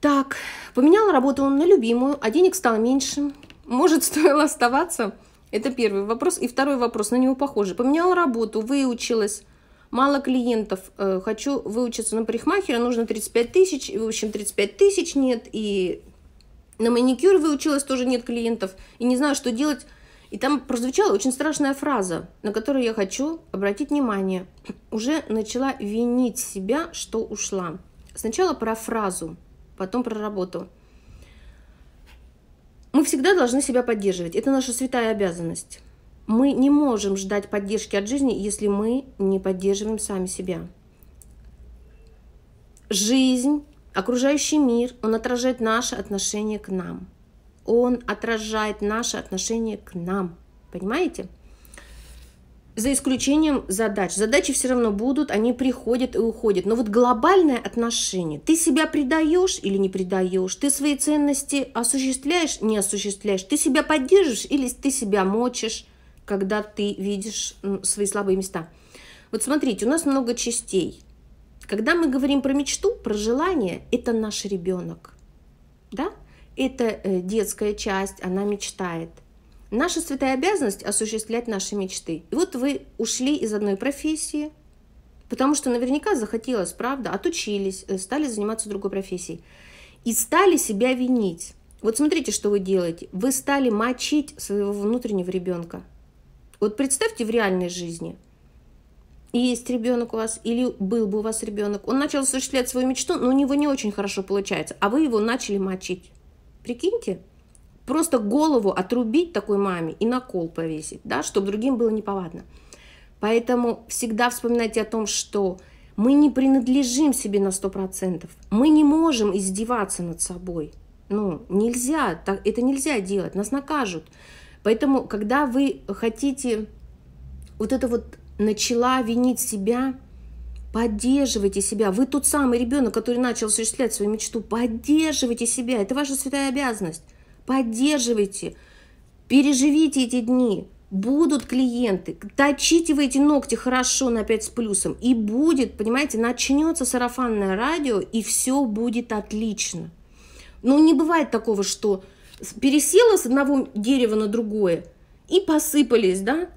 Так, поменяла работу на любимую, а денег стало меньше. Может, стоило оставаться? Это первый вопрос. И второй вопрос, на него похожий. Поменяла работу, выучилась, мало клиентов, э, хочу выучиться на парикмахера, нужно 35 тысяч, в общем, 35 тысяч нет, и на маникюр выучилась, тоже нет клиентов, и не знаю, что делать. И там прозвучала очень страшная фраза, на которую я хочу обратить внимание. Уже начала винить себя, что ушла. Сначала про фразу – потом про работу. Мы всегда должны себя поддерживать. Это наша святая обязанность. Мы не можем ждать поддержки от жизни, если мы не поддерживаем сами себя. Жизнь, окружающий мир, он отражает наше отношение к нам. Он отражает наше отношение к нам. Понимаете? за исключением задач. Задачи все равно будут, они приходят и уходят. Но вот глобальное отношение, ты себя предаешь или не предаешь, ты свои ценности осуществляешь, не осуществляешь, ты себя поддерживаешь или ты себя мочишь, когда ты видишь свои слабые места. Вот смотрите, у нас много частей. Когда мы говорим про мечту, про желание, это наш ребенок. Да? Это э, детская часть, она мечтает – Наша святая обязанность – осуществлять наши мечты. И вот вы ушли из одной профессии, потому что наверняка захотелось, правда, отучились, э, стали заниматься другой профессией. И стали себя винить. Вот смотрите, что вы делаете. Вы стали мочить своего внутреннего ребенка. Вот представьте в реальной жизни. И есть ребенок у вас, или был бы у вас ребенок. Он начал осуществлять свою мечту, но у него не очень хорошо получается, а вы его начали мочить. Прикиньте, просто голову отрубить такой маме и на кол повесить, да, чтобы другим было неповадно. Поэтому всегда вспоминайте о том, что мы не принадлежим себе на 100%. Мы не можем издеваться над собой. Ну, нельзя, так, это нельзя делать, нас накажут. Поэтому, когда вы хотите вот это вот начала винить себя, поддерживайте себя. Вы тот самый ребенок, который начал осуществлять свою мечту. Поддерживайте себя, это ваша святая обязанность поддерживайте, переживите эти дни, будут клиенты, точите вы эти ногти хорошо на 5 с плюсом, и будет, понимаете, начнется сарафанное радио, и все будет отлично. Но ну, не бывает такого, что пересела с одного дерева на другое, и посыпались, да,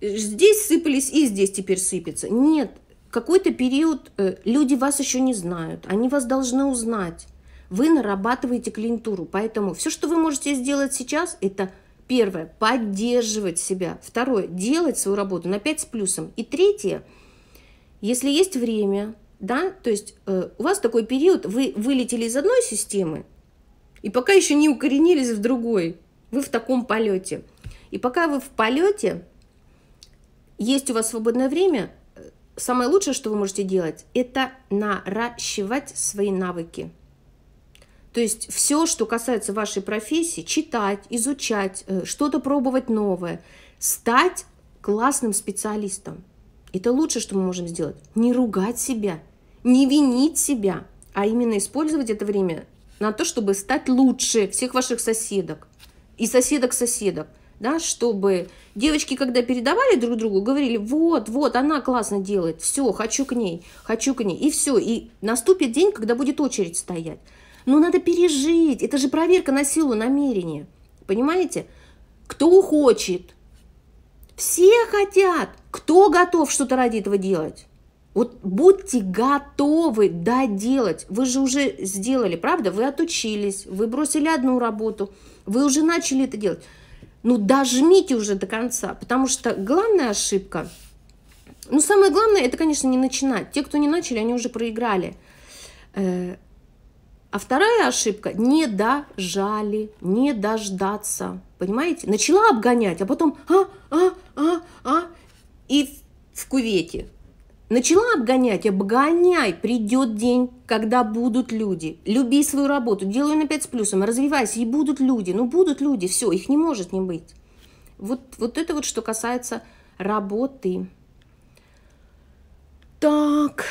здесь сыпались, и здесь теперь сыпется. Нет, какой-то период э, люди вас еще не знают, они вас должны узнать вы нарабатываете клиентуру. Поэтому все, что вы можете сделать сейчас, это первое, поддерживать себя. Второе, делать свою работу на 5 с плюсом. И третье, если есть время, да, то есть э, у вас такой период, вы вылетели из одной системы, и пока еще не укоренились в другой, вы в таком полете. И пока вы в полете, есть у вас свободное время, э, самое лучшее, что вы можете делать, это наращивать свои навыки. То есть все, что касается вашей профессии, читать, изучать, э, что-то пробовать новое, стать классным специалистом. Это лучше, что мы можем сделать. Не ругать себя, не винить себя, а именно использовать это время на то, чтобы стать лучше всех ваших соседок и соседок-соседок, да, чтобы девочки, когда передавали друг другу, говорили, вот, вот, она классно делает, все, хочу к ней, хочу к ней, и все, и наступит день, когда будет очередь стоять. Ну надо пережить. Это же проверка на силу намерения. Понимаете? Кто хочет? Все хотят. Кто готов что-то ради этого делать? Вот будьте готовы доделать. Вы же уже сделали, правда? Вы отучились, вы бросили одну работу, вы уже начали это делать. Ну, дожмите уже до конца, потому что главная ошибка, ну, самое главное, это, конечно, не начинать. Те, кто не начали, они уже проиграли. Э, а вторая ошибка – не дожали, не дождаться. Понимаете? Начала обгонять, а потом а, а, а, а, и в кувете. Начала обгонять, обгоняй, придет день, когда будут люди. Люби свою работу, делай на 5 с плюсом, развивайся, и будут люди. Ну, будут люди, все, их не может не быть. Вот, вот это вот, что касается работы. Так,